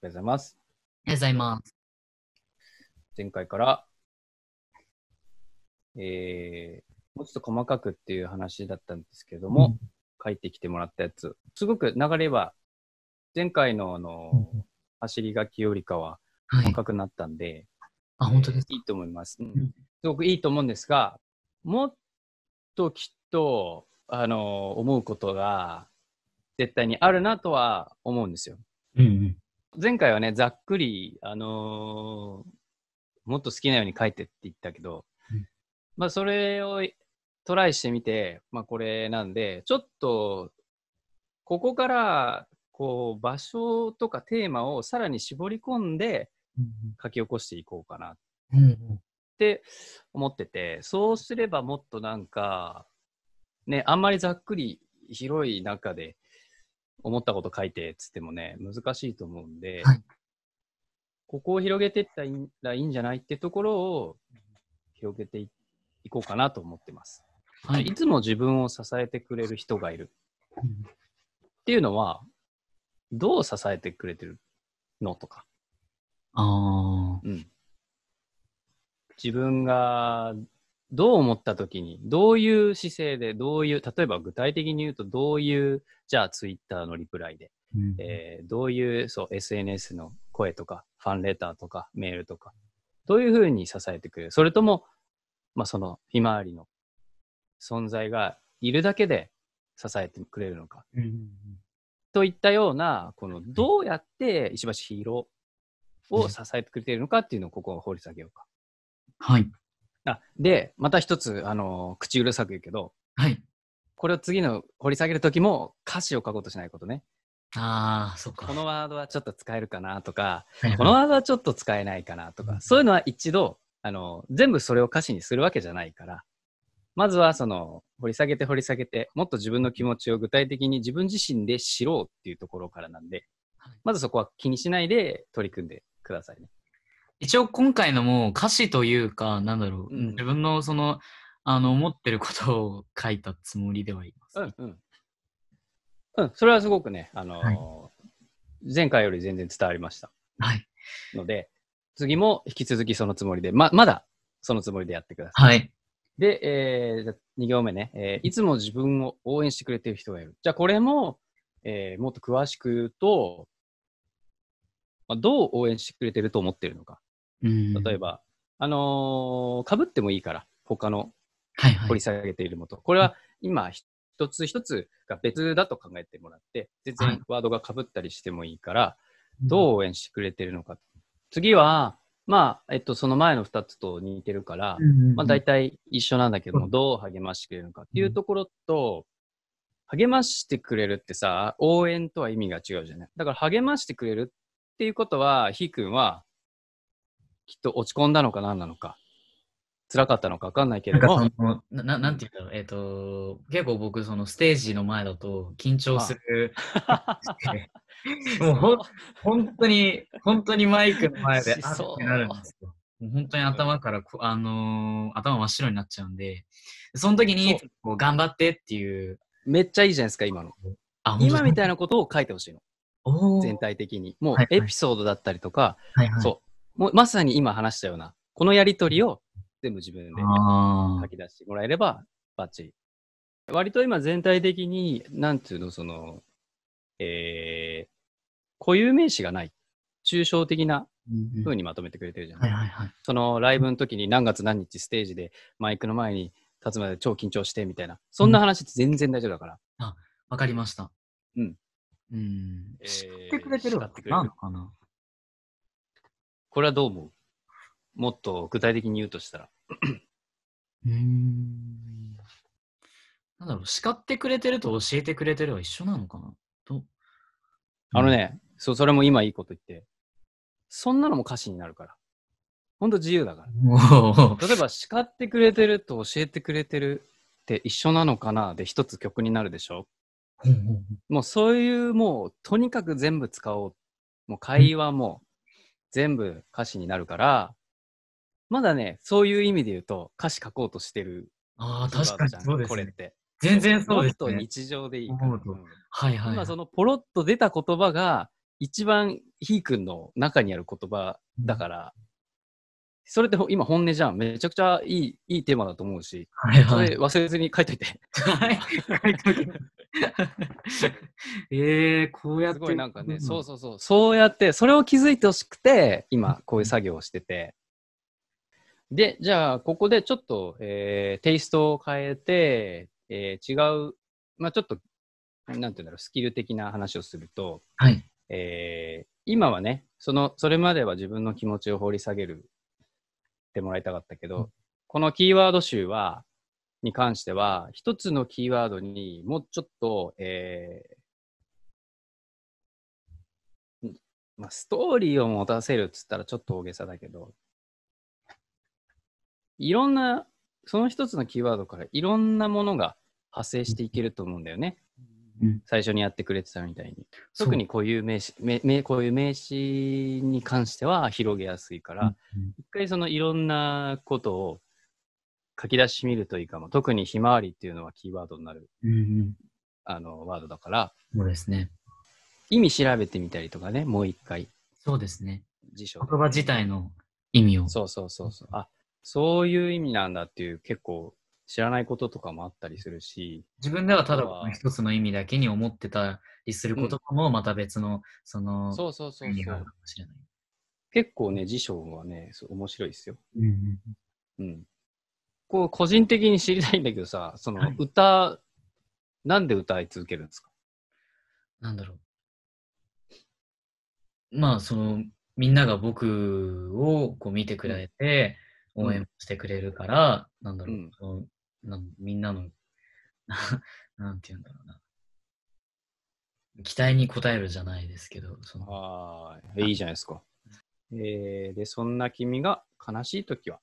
はようございます。おはようございます。前回から、えー、もうちょっと細かくっていう話だったんですけども、うん、書いてきてもらったやつ。すごく流れは、前回のあの、うん、走り書きよりかは細かくなったんで、はい、あ、本当ですいいと思います、うん、すごくいいと思うんですが、もっときっと、あの、思うことが絶対にあるなとは思うんですよ。前回はね、ざっくり、あのー、もっと好きなように書いてって言ったけど、うん、まあ、それをトライしてみて、まあ、これなんで、ちょっと、ここから、こう、場所とかテーマをさらに絞り込んで、書き起こしていこうかなって思ってて、そうすればもっとなんか、ね、あんまりざっくり広い中で思ったこと書いてっつってもね、難しいと思うんで、はい、ここを広げていったらいいんじゃないってところを広げていこうかなと思ってます。はい、いつも自分を支えてくれる人がいる。っていうのは、どう支えてくれてるのとか。ああ。うん。自分がどう思った時に、どういう姿勢で、どういう、例えば具体的に言うと、どういう、じゃあツイッターのリプライで、うん、えー、どういうそう SNS の声とか、ファンレターとか、メールとか、どういうふうに支えてくれるそれとも、まあ、そのひまわりの存在がいるだけで支えてくれるのか。うん、といったような、このどうやって石橋ヒーローを支えてくれているのかっていうのをここは掘り下げようか。はい。あで、また一つ、あの口うるさく言うけど、はい。これを次の掘り下げる時も歌詞を書こうとしないことね。ああ、そっか。このワードはちょっと使えるかなとか、このワードはちょっと使えないかなとか、そういうのは一度、あの、全部それを歌詞にするわけじゃないから、まずはその、掘り下げて掘り下げて、もっと自分の気持ちを具体的に自分自身で知ろうっていうところからなんで、まずそこは気にしないで取り組んでくださいね。一応今回のもう歌詞というか、なんだろう、うん自分のその、あの、思ってることを書いたつもりではいます。うんうん。うん、それはすごくね、あのーはい前回より全然伝わりましたはい。ので、次も引き続きそのつもりで、ま、まだそのつもりでやってください。はい。で、えー、じゃ2行目ね、えーいつも自分を応援してくれてる人がいる。じゃあ、これも、えーもっと詳しく言うと、まあどう応援してくれてると思ってるのか。例えば、あのー、ぶってもいいから、他の掘り下げているもと。はいはい、これは今、一つ一つが別だと考えてもらって、全然ワードがかぶったりしてもいいから、どう応援してくれてるのか。次は、まあ、えっと、その前の2つと似てるから、まあ、大体一緒なんだけども、どう励ましてくれるのかっていうところと、励ましてくれるってさ、応援とは意味が違うじゃない。だから励ましてくれるっていうことは、ひーくんは、きっと落ち込んだのか何なのか、辛かったのか分かんないけれども。なんなななんて言うんだろう、えっ、ー、と、結構僕、そのステージの前だと緊張する。もうほ本当に、本当にマイクの前で、あっなるんですよ。本当に頭から、あのー、頭真っ白になっちゃうんで、その時にこう頑張ってっていう。めっちゃいいじゃないですか、今の。今みたいなことを書いてほしいの。全体的に。もうエピソードだったりとか、はいはい、そもまさに今話したような、このやりとりを全部自分で書き出してもらえればバッチリ。割と今全体的に、なんていうの、その、えー、固有名詞がない。抽象的な風にまとめてくれてるじゃない,、はいはいはい、そのライブの時に何月何日ステージでマイクの前に立つまで超緊張してみたいな。そんな話って全然大丈夫だから。うん、あ、わかりました。うん。うん。叱ってくれてるわけなのかな、これはどう思うもっと具体的に言うとしたら。うん。なんだろう、叱ってくれてると教えてくれてるは一緒なのかなと。あのね、うん、そう、それも今いいこと言って。そんなのも歌詞になるから。ほんと自由だから。例えば、叱ってくれてると教えてくれてるって一緒なのかなで一つ曲になるでしょもうそういう、もうとにかく全部使おう。もう会話も、全部歌詞になるから、まだね、そういう意味で言うと歌詞書こうとしてる。ああ、確かにそうです、ね、これって。全然そうです、ね。もっと日常でいいから。はい、はいはい、今そのポロッと出た言葉が、一番ひーくんの中にある言葉だから、うんそれって今本音じゃん。めちゃくちゃいい、いいテーマだと思うし。はいはい、それ忘れずに書いといて。はい。書いといて。ええー、こうやって。すごいなんかね、うん、そうそうそう。そうやって、それを気づいてほしくて、今こういう作業をしてて。で、じゃあ、ここでちょっと、えー、テイストを変えて、えー、違う、まあちょっと、なんていうんだろう、スキル的な話をすると、はい。えー、今はね、その、それまでは自分の気持ちを掘り下げるてもらいたかったけど、うん、このキーワード集は、に関しては、一つのキーワードにもうちょっと、えー、まあ、ストーリーを持たせるっつったらちょっと大げさだけど、いろんな、その一つのキーワードからいろんなものが発生していけると思うんだよね。最初にやってくれてたみたいに、うん、特にこういう名詞名こういう名詞に関しては広げやすいから、うんうん、一回そのいろんなことを書き出してみるといいかも特に「ひまわり」っていうのはキーワードになる、うんうん、あのワードだからそうですね意味調べてみたりとかねもう一回そうですね辞書言葉自体の意味をそうそうそうそうあそういう意味なんだっていう結構知らないこととかもあったりするし。自分ではただ一つの意味だけに思ってたりすることも、また別の、うん、その、そうそうそうそう。結構ね、辞書はね、面白いですよ。うん、うん。こう、個人的に知りたいんだけどさ、その歌、はい、なんで歌い続けるんですかなんだろう。まあ、その、みんなが僕をこう見てくれて、応援してくれるから、うん、なんだろう、うん、なみんなの、なんて言うんだろうな。期待に応えるじゃないですけど、そのああ、いいじゃないですか。えー、で、そんな君が悲しいときは、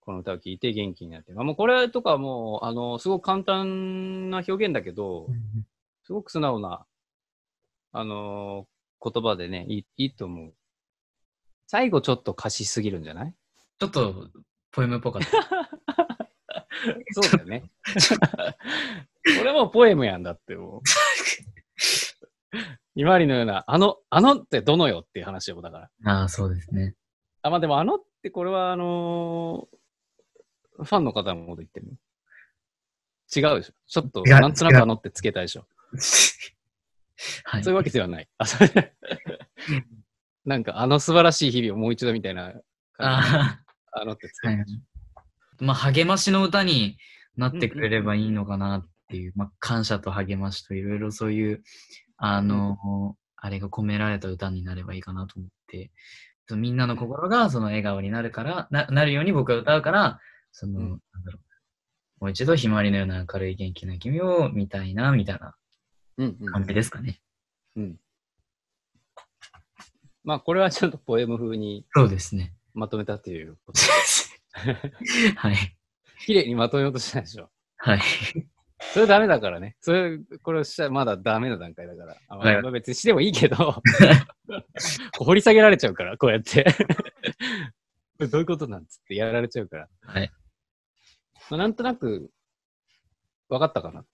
この歌を聴いて元気になって、まあ、もうこれとかもう、あの、すごく簡単な表現だけど、すごく素直な、あのー、言葉でねいい、いいと思う。最後ちょっと歌詞すぎるんじゃないちょっと、ポエムっぽかった。そうだよね。これもポエムやんだってもう。今まりのような、あの、あのってどのよっていう話をだから。ああ、そうですね。あ、まあでもあのってこれはあのー、ファンの方のこと言ってるの違うでしょ。ちょっと、なんとなくあのってつけたでしょ。はい、そういうわけではない。あ、それ。なんか、あの素晴らしい日々をもう一度みたいなああのってつけたでしょ。はいまあ、励ましの歌になってくれればいいのかなっていう、まあ、感謝と励ましといろいろそういう、あの、あれが込められた歌になればいいかなと思って、みんなの心がその笑顔になるから、ななるように僕が歌うから、その、なんだろう、もう一度ひまわりのような明るい元気な君を見たいな、みたいな感じですかね。うん、うんうん、まあ、これはちょっとポエム風に。そうですね。まとめたということです。はい。綺麗にまとめようとしたでしょ。はい。それダメだからね。それ、これをしたらまだダメな段階だから。あまあ、別にしてもいいけど、掘り下げられちゃうから、こうやって。どういうことなんつってやられちゃうから。はい。まあ、なんとなく、分かったか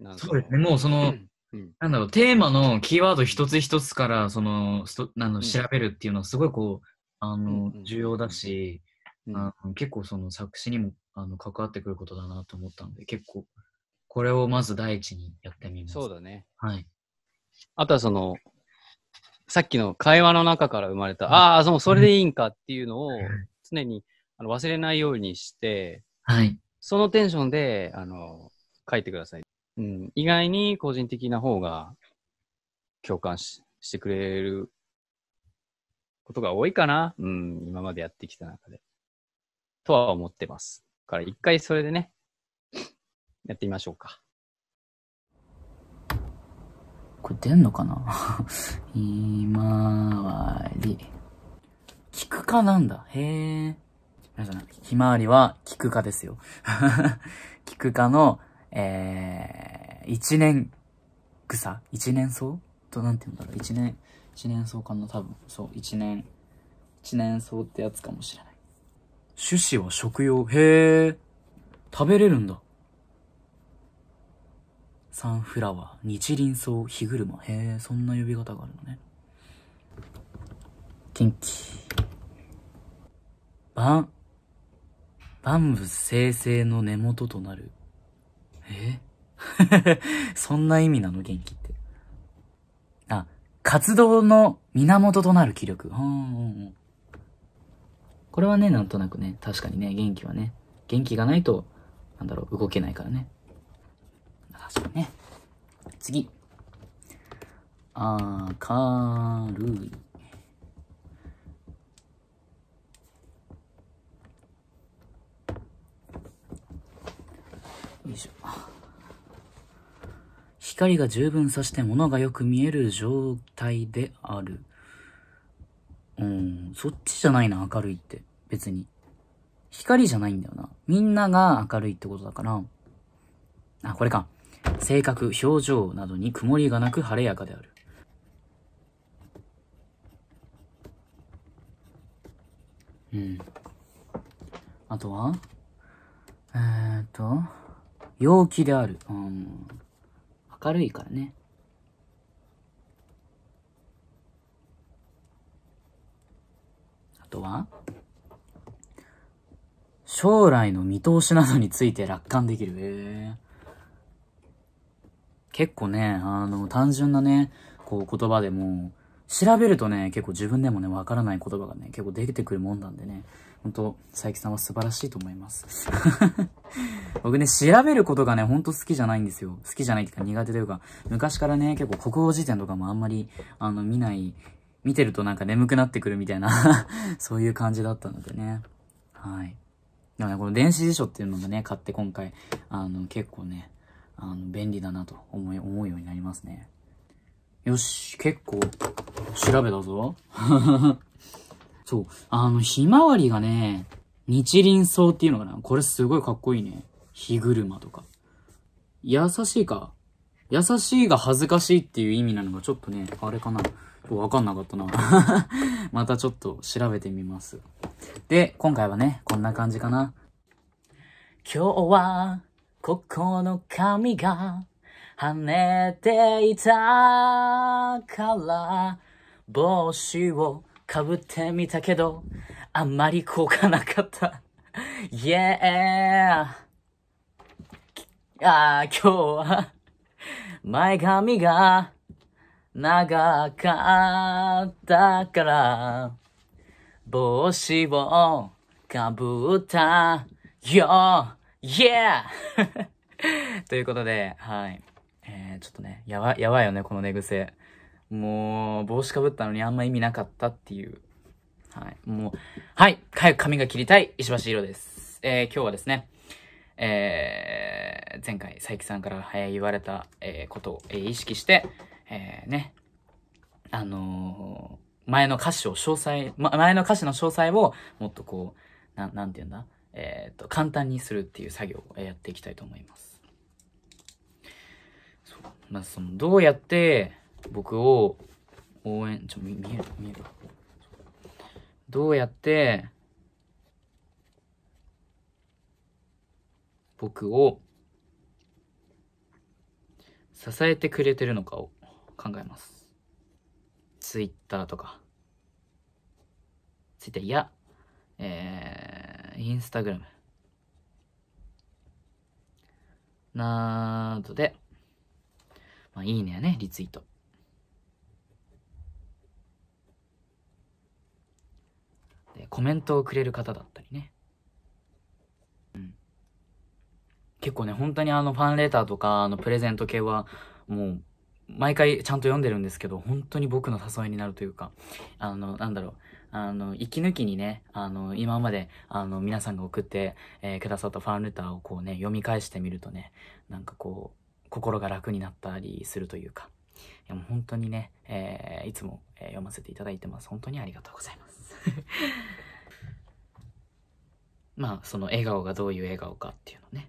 な。そうですね。もうその、うん、なんだろう、テーマのキーワード一つ一つから、その、そなん調べるっていうのはすごいこう、あの、重要だし、うん、結構その作詞にもあの関わってくることだなと思ったので、結構これをまず第一にやってみます。そうだね。はい。あとはその、さっきの会話の中から生まれた、ああ、そそれでいいんかっていうのを常にあの忘れないようにして、はい。そのテンションで、あの、書いてください。うん、意外に個人的な方が共感ししてくれることが多いかな。うん、今までやってきた中で。とは思ってます。から一回それでね、やってみましょうか。これ出んのかな今 まり。聞くかなんだ。へえ。皆さん、ひまわりは聞くかですよ。聞くかの、えー、一年草一年草と、なんて言うんだろう。一年、一年草かな多分。そう、一年、一年草ってやつかもしれない。種子は食用。へえ。食べれるんだ。サンフラワー、日輪草、火車。へえ、そんな呼び方があるのね。天気。ン。万物生成の根元となる。え そんな意味なの元気って。あ、活動の源となる気力。うんうんうん。これはね、なんとなくね、確かにね、元気はね、元気がないと、なんだろう、動けないからね。確かにね。次。あーるい。よいしょ。光が十分さして物がよく見える状態である。そっちじゃないな、明るいって。別に。光じゃないんだよな。みんなが明るいってことだから。あ、これか。性格、表情などに曇りがなく晴れやかである。うん。あとはえー、っと、陽気である。うん。明るいからね。は、将来の見通しなどについて楽観できる。えー、結構ね、あの、単純なね、こう言葉でも、調べるとね、結構自分でもね、わからない言葉がね、結構出てくるもんなんでね、ほんと、佐伯さんは素晴らしいと思います。僕ね、調べることがね、ほんと好きじゃないんですよ。好きじゃないっていうか苦手というか、昔からね、結構国語辞典とかもあんまり、あの、見ない見てるとなんか眠くなってくるみたいな そういう感じだったのでね。はい。でもね、この電子辞書っていうのもね、買って今回、あの、結構ね、あの、便利だなと思い、思うようになりますね。よし、結構、調べたぞ。そう、あの、ひまわりがね、日輪草っていうのかなこれすごいかっこいいね。火車とか。優しいか。優しいが恥ずかしいっていう意味なのがちょっとね、あれかな。わかんなかったな。またちょっと調べてみます。で、今回はね、こんな感じかな。今日は、ここの髪が跳ねていたから、帽子をかぶってみたけど、あんまり効果なかった。イエーああ、今日は、前髪が長かったから、帽子をかぶったよ !Yeah! ということで、はい。えー、ちょっとね、やば、やばいよね、この寝癖。もう、帽子かぶったのにあんま意味なかったっていう。はい。もう、はい。早く髪が切りたい、石橋宏です。えー、今日はですね、えー、前回、佐伯さんから言われた、えー、ことを、えー、意識して、えー、ね、あのー、前の歌詞を詳細、ま、前の歌詞の詳細をもっとこう、ななんて言うんだ、えっ、と、簡単にするっていう作業をやっていきたいと思います。そうまあ、その、どうやって僕を応援、ちょ、見える、見える。どうやって僕を支えてくれてるのかを考えます。Twitter とか。Twitter や、えー、Instagram。などで、まあ、いいねやね、リツイート。で、コメントをくれる方だったりね。うん。結構ね、本当にあの、ファンレターとか、あの、プレゼント系は、もう、毎回ちゃんと読んでるんですけど、本当に僕の誘いになるというか、あの、なんだろう、あの、息抜きにね、あの、今まで、あの、皆さんが送って、えー、くださったファンレターをこうね、読み返してみるとね、なんかこう、心が楽になったりするというか、いやもう本当にね、えー、いつも、え読ませていただいてます。本当にありがとうございます。まあ、その笑顔がどういう笑顔かっていうのね、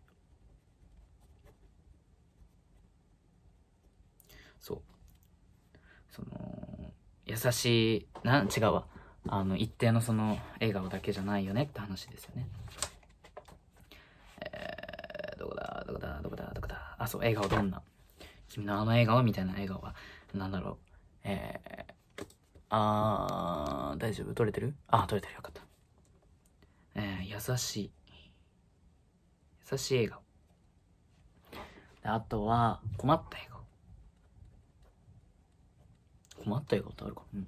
その、優しい、なん、違うわ。あの、一定のその、笑顔だけじゃないよねって話ですよね。えー、どこだ、どこだ、どこだ、どこだ。あ、そう、笑顔どんな君のあの笑顔みたいな笑顔は、なんだろう。えー、あー、大丈夫取れてるあ、取れてる。よかった。えー、優しい。優しい笑顔。あとは、困った笑顔。困ったことあるかうん。あ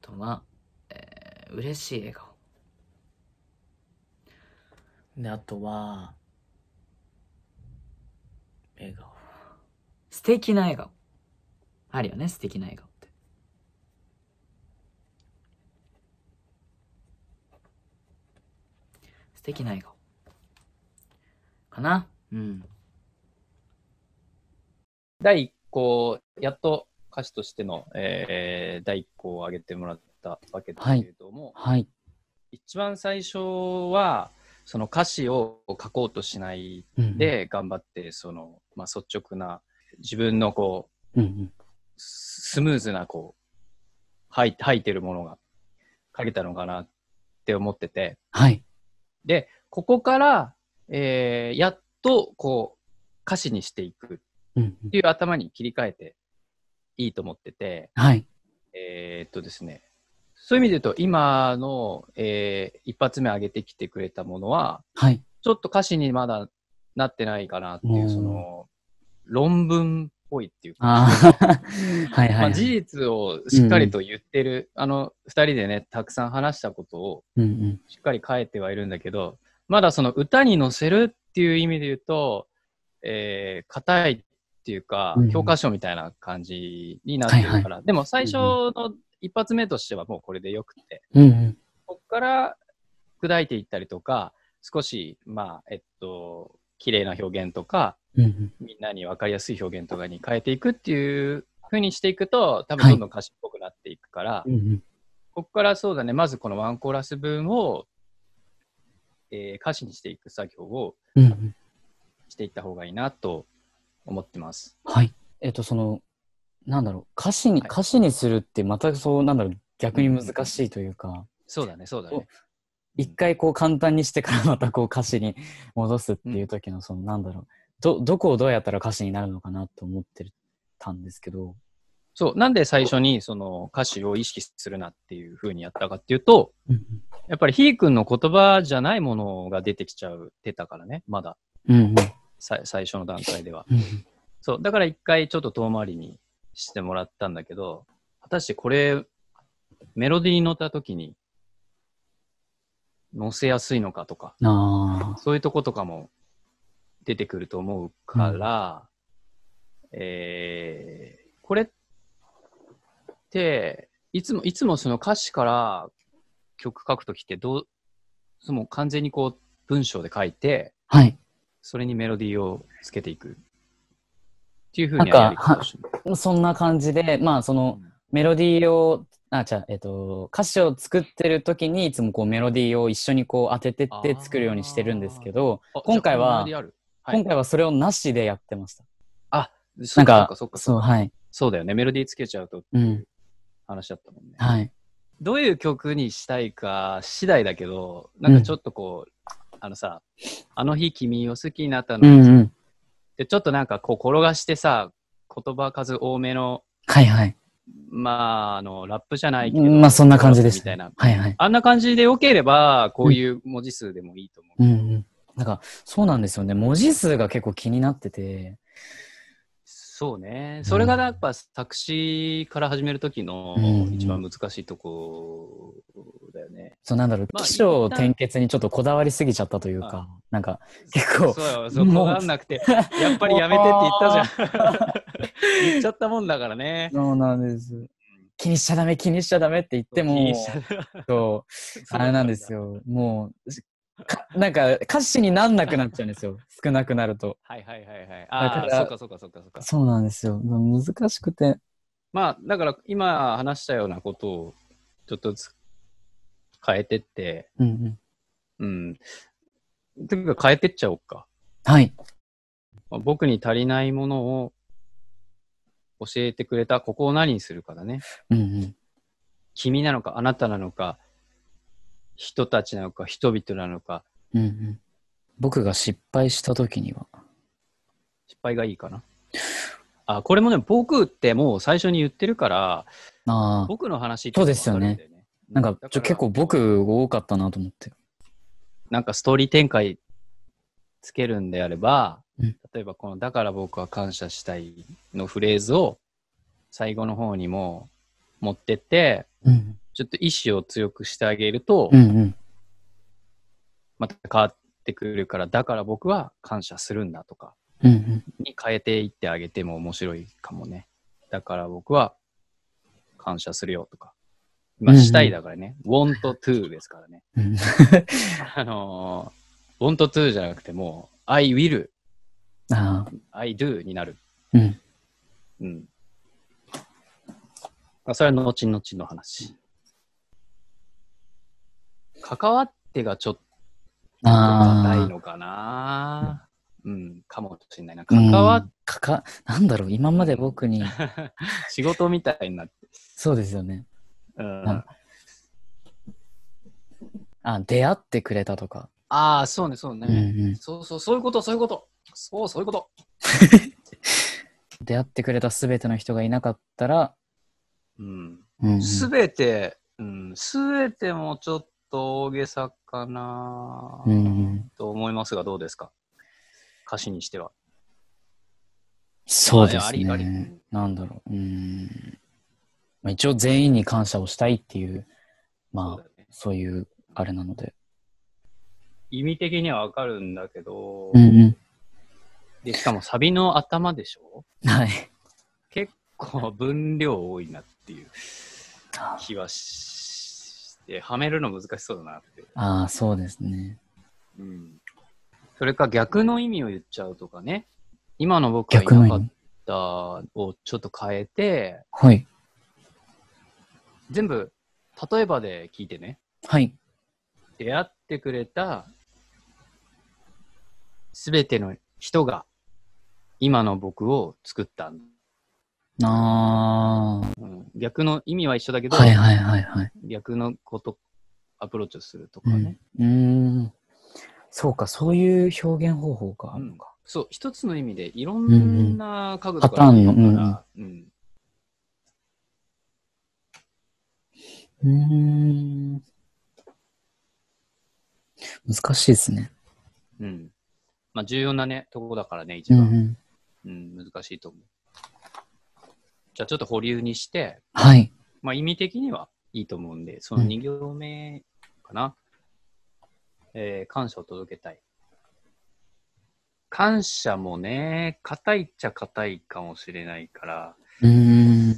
とは、えー、嬉しい笑顔。で、あとは、笑顔。素敵な笑顔。あるよね、素敵な笑顔。素敵な笑顔。かなうん。第1個やっと歌手としての、えー、第一歩を挙げてもらったわけですけれども、はい、はい、一番最初はその歌詞を書こうとしないで頑張って、うん、その、まあ、率直な自分のこう、うんうん、スムーズなこう吐いてるものが書けたのかなって思ってて、はい、でここから、えー、やっとこう歌詞にしていくっていう頭に切り替えていいと思ってて、はい。えっとですね、そういう意味で言うと、今の、えー、一発目上げてきてくれたものは、はい。ちょっと歌詞にまだなってないかなっていう、その、論文っぽいっていうか、ま事実をしっかりと言ってる、うん、あの、2人でね、たくさん話したことを、しっかり書いてはいるんだけど、うんうん、まだその歌に乗せるっていう意味で言うと、えー、硬いっていうか、うん、教科書みたいな感じになってるから、はいはい、でも最初の一発目としてはもうこれでよくて、うんこっから砕いていったりとか、少し、まあ、えっと、綺麗な表現とか、うんみんなに分かりやすい表現とかに変えていくっていうふうにしていくと、多分どんどん歌詞っぽくなっていくから、はいうんここからそうだね、まずこのワンコーラス分を、えー、歌詞にしていく作業をしていった方がいいなと思ってます。はい。えっと、その、なんだろう、歌詞に、はい、歌詞にするって、またそう、なんだろう、逆に難しいというか。うん、そうだね、そうだね。一回こう簡単にしてから またこう歌詞に戻すっていう時の、その、なんだろう、ど、どこをどうやったら歌詞になるのかなと思ってたんですけど。そう、なんで最初にその歌詞を意識するなっていうふうにやったかっていうと、やっぱりひーくんの言葉じゃないものが出てきちゃう、出たからね、まだ。うん、うん。最初の段階では。そう、だから一回ちょっと遠回りにしてもらったんだけど、果たしてこれ、メロディーに乗った時に、乗せやすいのかとか、そういうとことかも出てくると思うから、うん、えー、これって、いつも、いつもその歌詞から曲書く時って、どう、その完全にこう文章で書いて、はい。それにメロディーをつけていくっていうふうになんかそんな感じでまあその、メロディーをあじゃえっ、と歌詞を作ってる時にいつもこうメロディーを一緒にこう当ててって作るようにしてるんですけど今回は、はい、今回はそれをなしでやってました。あなんかそっかそうはいそうだよねメロディーつけちゃうとってう話だったもんね。うん、はいどういう曲にしたいか次第だけど、なんかちょっとこう、あのさ、あの日君を好きになったの、うんうん、で、ちょっとなんかこう転がしてさ、言葉数多めの、はいはい。まあ、あの、ラップじゃないけど、まあそんな感じです、みたいな。はいはい。あんな感じでよければ、こういう文字数でもいいと思う。うん、うん、なんか、そうなんですよね。文字数が結構気になってて。そうね。それがやっぱ、うん、作詞から始める時の一番難しいとこよね。そうなんだろう、起承転結にちょっとこだわりすぎちゃったというか、なんか結構。そうそう、こだんなくて、やっぱりやめてって言ったじゃん。言っちゃったもんだからね。そうなんです。気にしちゃダメ気にしちゃダメって言ってもそう あれなんですよもうなんか歌詞になんなくなっちゃうんですよ少なくなるとはいはいはいはいああそうかそっかそっかそうなんですよ難しくてまあだから今話したようなことをちょっと変えてって、うん、うん。うん。というか変えてっちゃおうか。はい。僕に足りないものを教えてくれた、ここを何にするかだね。うん、うん。君なのか、あなたなのか、人たちなのか、人々なのか。うんうん。僕が失敗したときには。失敗がいいかな。あ、これもね、僕ってもう最初に言ってるから、あ僕の話って、ね、そうですよね。なんかちょ結構僕多かったなと思って。なんかストーリー展開つけるんであれば、例えばこの「だから僕は感謝したい」のフレーズを最後の方にも持ってって、うん、ちょっと意志を強くしてあげると、うんうん、また変わってくるからだから僕は感謝するんだとかに変えていってあげても面白いかもね。だから僕は感謝するよとか。まあ、したいだからね、want to ですからね。あのー、want to じゃなくてもう、I will、I do になる。うん。うん。あ、それは後々の話。関わってがちょっと硬いのかなうん、かもしれないな。関わっ、うん、かか、なんだろう、今まで僕に。仕事みたいになって。そうですよね。うん。あ、出会ってくれたとか。ああ、そうね、そうね、うんうん。そうそう、そういうこと、そういうこと。そう、そういうこと。出会ってくれたすべての人がいなかったら、うん。す、う、べ、んうん、て、す、う、べ、てもちょっと大げさかな、うんうん、と思いますが、どうですか歌詞にしては。そうですね。ありありなんだろう。うん。まあ、一応全員に感謝をしたいっていう、まあ、そう、ね,、いうあれなので。意味的にはわかるんだけど、うんうん、で、しかもサビの頭でしょはい。結構分量多いなっていう気はして、はめるの難しそうだなって。ああ、そうですね。うん。それか逆の意味を言っちゃうとかね。今の僕が言いなかったをちょっと変えて、はい。全部、例えばで聞いてね。はい。出会ってくれた、すべての人が、今の僕を作ったんああ、うん、逆の意味は一緒だけど、はいはいはいはい、逆のことアプローチをするとかね。うん、うんそうか、そういう表現方法があるのか。うん、そう、一つの意味でいろんな家具とか、パターンの、うん、うん、うん。難しいですね。うん。まあ、重要なね、とこだからね、一番。うん、うんうん難しいと思う。じゃあ、ちょっと保留にして、はい。まあ、意味的にはいいと思うんで、その2行目かな。うん、えー、感謝を届けたい。感謝もね、硬いっちゃ硬いかもしれないから、うん。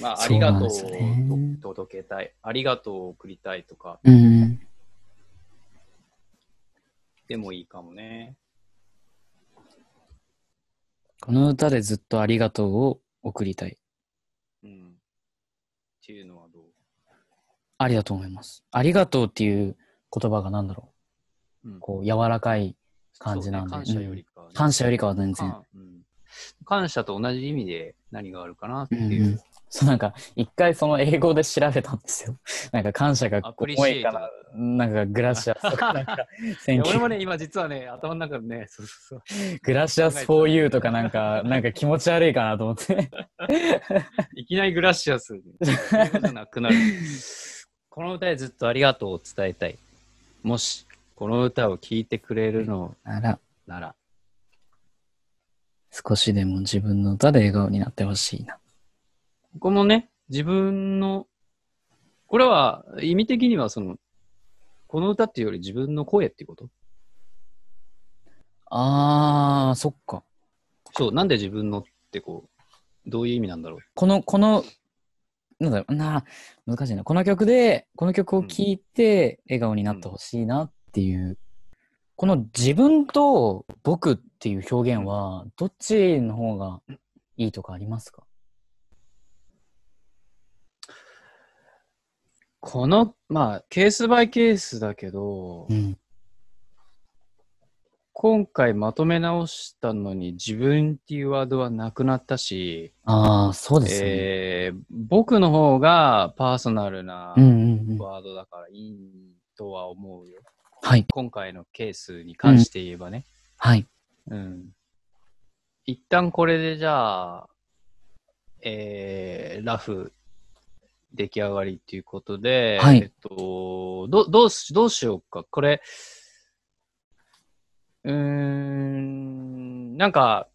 まあ、ありがとうを、ね、届けたい、ありがとうを送りたいとか、うん、でもいいかもね。この歌でずっとありがとうを送りたい。うん。っていうのはどうありだと思います。ありがとうっていう言葉が何だろう。うん、こう、柔らかい感じなんで。ね、感謝よりかは、ねうん、感謝よりかは全然、感謝と同じ意味で何があるかなっていうそうなんか、一回その英語で調べたんですよ。なんか感謝が重いから、なんかグラシアスとか、なんか、俺もね、今実はね、頭の中でね、そうそうそう。グラシアスフォー・ユーとかなんか、なんか気持ち悪いかなと思って。いきなりグラシアス。なくなる。この歌でずっとありがとうを伝えたい。もし、この歌を聴いてくれるのなら、なら、少しでも自分の歌で笑顔になってほしいな。こもね、自分の、これは意味的にはその、この歌っていうより自分の声っていうことあー、そっか。そう、なんで自分のってこう、どういう意味なんだろう。この、この、なんだろうな、難しいな。この曲で、この曲を聴いて、笑顔になってほしいなっていう、うん、この自分と僕っていう表現は、どっちの方がいいとかありますかこの、まあ、ケースバイケースだけど、うん、今回まとめ直したのに自分っていうワードはなくなったし、ああ、そうですね、えー、僕の方がパーソナルなワードだからいいとは思うよ。はい、今回のケースに関して言えばね。うん、はい。うん。一旦これでじゃあ、えー、ラフ出来上がりっていうことで、はい、えっと、どどうしどうしようか。これ、うん、なんか、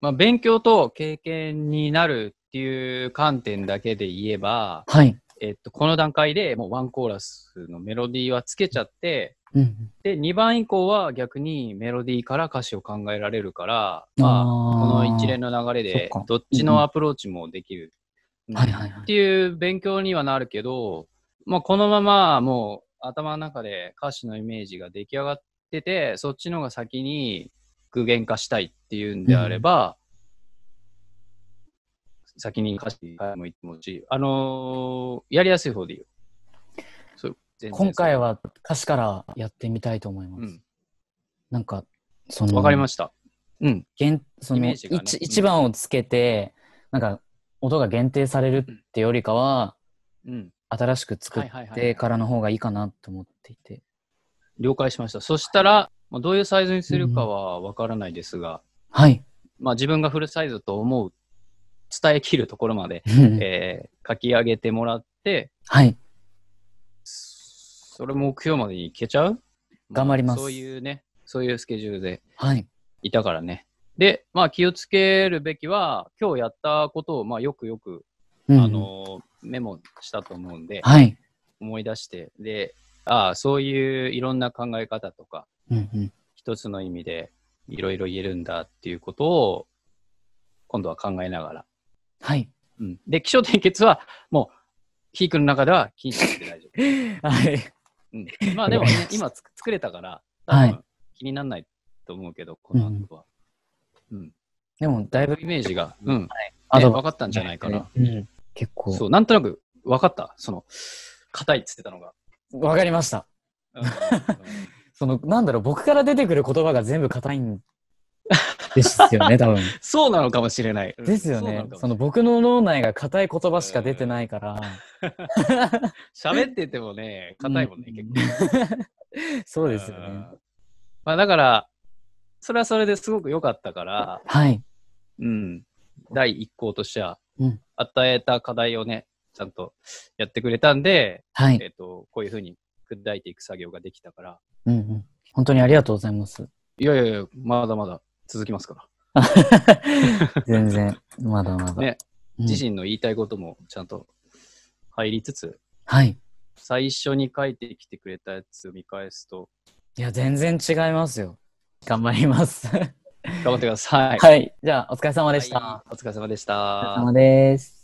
まあ、勉強と経験になるっていう観点だけで言えば、はい、えっと、この段階でもうワンコーラスのメロディーはつけちゃって、うん、で2番以降は逆にメロディーから歌詞を考えられるから、まあ、この一連の流れでどっちのアプローチもできる、っていう勉強にはなるけど、まあ、このままもう頭の中で歌詞のイメージが出来上がっててそっちの方が先に具現化したいっていうんであれば、うん、先に歌詞に変えてもいいと思うし、あのやりやすい方でいいよ。今回は歌詞からやってみたいと思います。うん、なんか、その、わかりました。うん。その、ね、1, 1番をつけて、なんか、音が限定されるってよりかは、うん、新しく作ってからの方がいいかなと思っていて。了解しました。そしたら、まあ、どういうサイズにするかはわからないですが、うん、はい。まあ、自分がフルサイズと思う、伝えきるところまで、えー、書き上げてもらって、はい。それ目標までにいけちゃう頑張ります。そういうね、そういうスケジュールでいたからね。で、まあ気をつけるべきは、今日やったことを、まあよくよく、うんあの、メモしたと思うんで、はい。思い出して、で、ああ、そういういろんな考え方とか、うんうん、一つの意味でいろいろ言えるんだっていうことを、今度は考えながら。はい。うん、で、気象点結は、もう、ヒークの中では禁止して大丈夫。はい。うん、まあでも、ね、今作れたから、はい、気にならないと思うけど、この後は。うん。でも、だいぶイメージが、うん。あと分かったんじゃないかな。うん。結構。そう、なんとなく分かった。その、硬いっつってたのが。分かりました。その、なんだろう、僕から出てくる言葉が全部硬いんですよね、多分。そうなのかもしれない。ですよね。その僕の脳内が硬い言葉しか出てないから。喋っててもね、硬いもんね、結構。そうですよね。まあだから、それはそれですごく良かったから、はい。うん。第一項としては、うん、与えた課題をね、ちゃんとやってくれたんで、はい。えっ、と、こういうふうに砕いていく作業ができたから。うんうん。本当にありがとうございます。いやいやいや、まだまだ続きますから。全然、まだまだ。ね、うん、自身の言いたいこともちゃんと入りつつ、はい。最初に書いてきてくれたやつを見返すと。いや、全然違いますよ。頑張ります。頑張ってください。はい。じゃあ、お疲れ様でした。はい、お疲れ様でした。お疲れ様です。